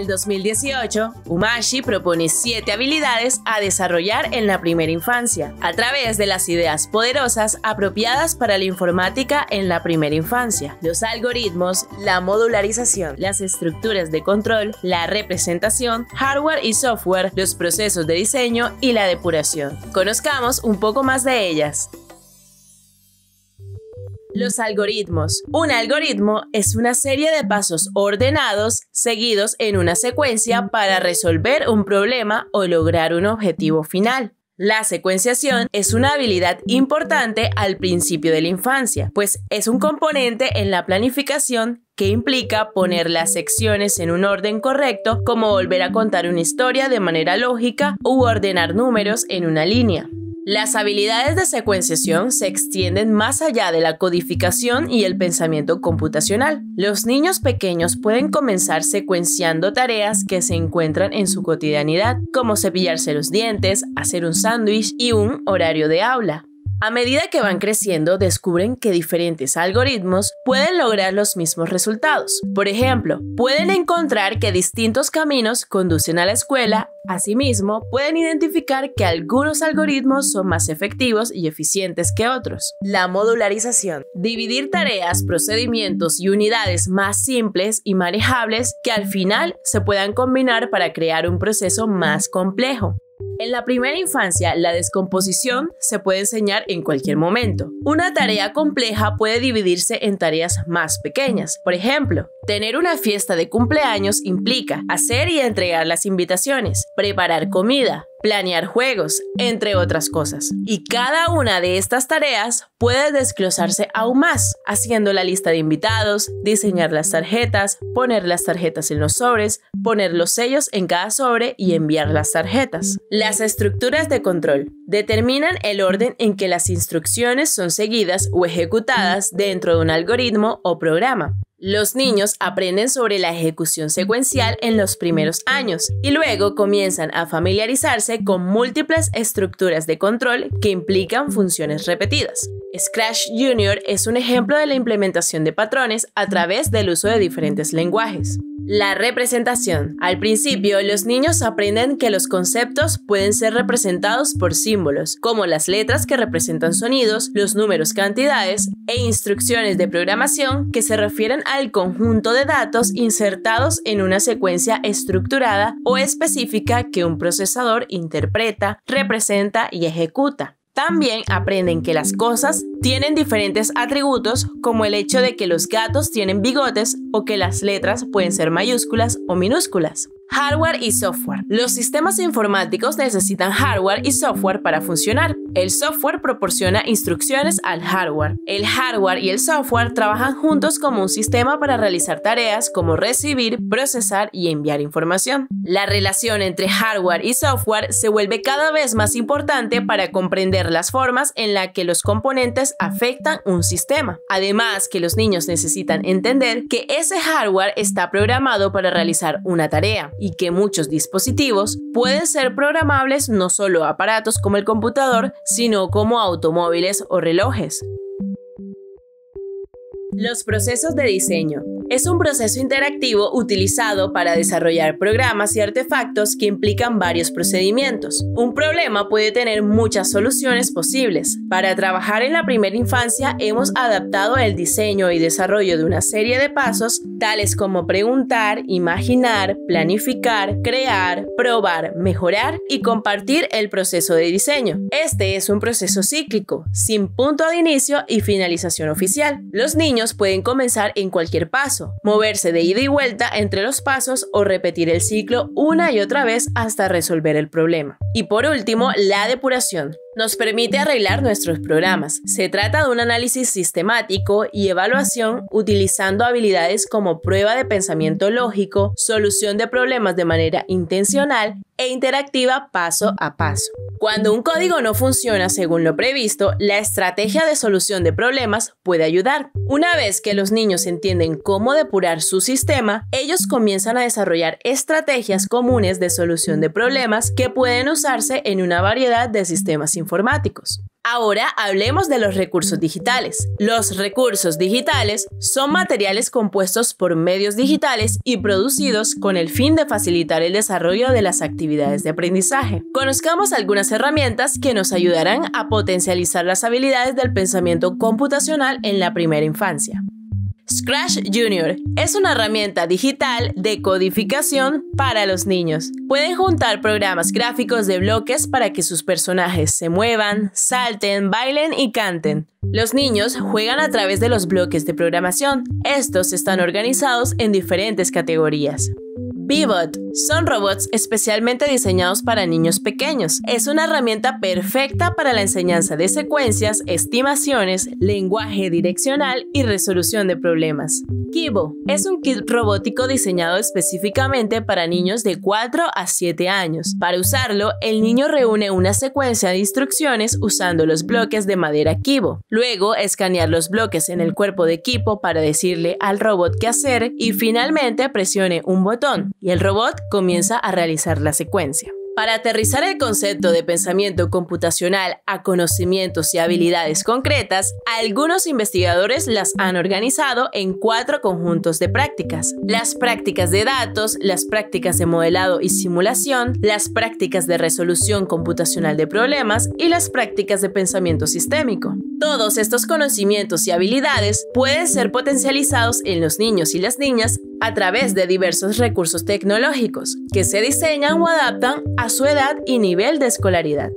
el 2018, Umashi propone siete habilidades a desarrollar en la primera infancia, a través de las ideas poderosas apropiadas para la informática en la primera infancia, los algoritmos, la modularización, las estructuras de control, la representación, hardware y software, los procesos de diseño y la depuración. Conozcamos un poco más de ellas. Los algoritmos. Un algoritmo es una serie de pasos ordenados seguidos en una secuencia para resolver un problema o lograr un objetivo final. La secuenciación es una habilidad importante al principio de la infancia, pues es un componente en la planificación que implica poner las secciones en un orden correcto, como volver a contar una historia de manera lógica u ordenar números en una línea. Las habilidades de secuenciación se extienden más allá de la codificación y el pensamiento computacional. Los niños pequeños pueden comenzar secuenciando tareas que se encuentran en su cotidianidad, como cepillarse los dientes, hacer un sándwich y un horario de aula. A medida que van creciendo, descubren que diferentes algoritmos pueden lograr los mismos resultados. Por ejemplo, pueden encontrar que distintos caminos conducen a la escuela, asimismo, pueden identificar que algunos algoritmos son más efectivos y eficientes que otros. La modularización. Dividir tareas, procedimientos y unidades más simples y manejables que al final se puedan combinar para crear un proceso más complejo. En la primera infancia, la descomposición se puede enseñar en cualquier momento. Una tarea compleja puede dividirse en tareas más pequeñas. Por ejemplo, tener una fiesta de cumpleaños implica hacer y entregar las invitaciones, preparar comida, planear juegos, entre otras cosas. Y cada una de estas tareas puede desglosarse aún más, haciendo la lista de invitados, diseñar las tarjetas, poner las tarjetas en los sobres, poner los sellos en cada sobre y enviar las tarjetas. Las estructuras de control determinan el orden en que las instrucciones son seguidas o ejecutadas dentro de un algoritmo o programa. Los niños aprenden sobre la ejecución secuencial en los primeros años y luego comienzan a familiarizarse con múltiples estructuras de control que implican funciones repetidas. Scratch Junior es un ejemplo de la implementación de patrones a través del uso de diferentes lenguajes. La representación. Al principio, los niños aprenden que los conceptos pueden ser representados por símbolos, como las letras que representan sonidos, los números cantidades e instrucciones de programación que se refieren al conjunto de datos insertados en una secuencia estructurada o específica que un procesador interpreta, representa y ejecuta. También aprenden que las cosas tienen diferentes atributos como el hecho de que los gatos tienen bigotes o que las letras pueden ser mayúsculas o minúsculas hardware y software. Los sistemas informáticos necesitan hardware y software para funcionar. El software proporciona instrucciones al hardware. El hardware y el software trabajan juntos como un sistema para realizar tareas como recibir, procesar y enviar información. La relación entre hardware y software se vuelve cada vez más importante para comprender las formas en las que los componentes afectan un sistema. Además que los niños necesitan entender que ese hardware está programado para realizar una tarea y que muchos dispositivos pueden ser programables no solo aparatos como el computador, sino como automóviles o relojes. Los procesos de diseño. Es un proceso interactivo utilizado para desarrollar programas y artefactos que implican varios procedimientos. Un problema puede tener muchas soluciones posibles. Para trabajar en la primera infancia hemos adaptado el diseño y desarrollo de una serie de pasos tales como preguntar, imaginar, planificar, crear, probar, mejorar y compartir el proceso de diseño. Este es un proceso cíclico, sin punto de inicio y finalización oficial. Los niños pueden comenzar en cualquier paso moverse de ida y vuelta entre los pasos o repetir el ciclo una y otra vez hasta resolver el problema. Y por último, la depuración, nos permite arreglar nuestros programas. Se trata de un análisis sistemático y evaluación utilizando habilidades como prueba de pensamiento lógico, solución de problemas de manera intencional e interactiva paso a paso. Cuando un código no funciona según lo previsto, la estrategia de solución de problemas puede ayudar. Una vez que los niños entienden cómo depurar su sistema, ellos comienzan a desarrollar estrategias comunes de solución de problemas que pueden usarse en una variedad de sistemas informáticos. Ahora hablemos de los recursos digitales. Los recursos digitales son materiales compuestos por medios digitales y producidos con el fin de facilitar el desarrollo de las actividades de aprendizaje. Conozcamos algunas herramientas que nos ayudarán a potencializar las habilidades del pensamiento computacional en la primera infancia. Scratch Junior es una herramienta digital de codificación para los niños. Pueden juntar programas gráficos de bloques para que sus personajes se muevan, salten, bailen y canten. Los niños juegan a través de los bloques de programación. Estos están organizados en diferentes categorías. Bebot. Son robots especialmente diseñados para niños pequeños. Es una herramienta perfecta para la enseñanza de secuencias, estimaciones, lenguaje direccional y resolución de problemas. Kibo es un kit robótico diseñado específicamente para niños de 4 a 7 años. Para usarlo, el niño reúne una secuencia de instrucciones usando los bloques de madera Kibo. Luego, escanear los bloques en el cuerpo de equipo para decirle al robot qué hacer y finalmente presione un botón y el robot comienza a realizar la secuencia. Para aterrizar el concepto de pensamiento computacional a conocimientos y habilidades concretas, algunos investigadores las han organizado en cuatro conjuntos de prácticas. Las prácticas de datos, las prácticas de modelado y simulación, las prácticas de resolución computacional de problemas y las prácticas de pensamiento sistémico. Todos estos conocimientos y habilidades pueden ser potencializados en los niños y las niñas a través de diversos recursos tecnológicos que se diseñan o adaptan a su edad y nivel de escolaridad.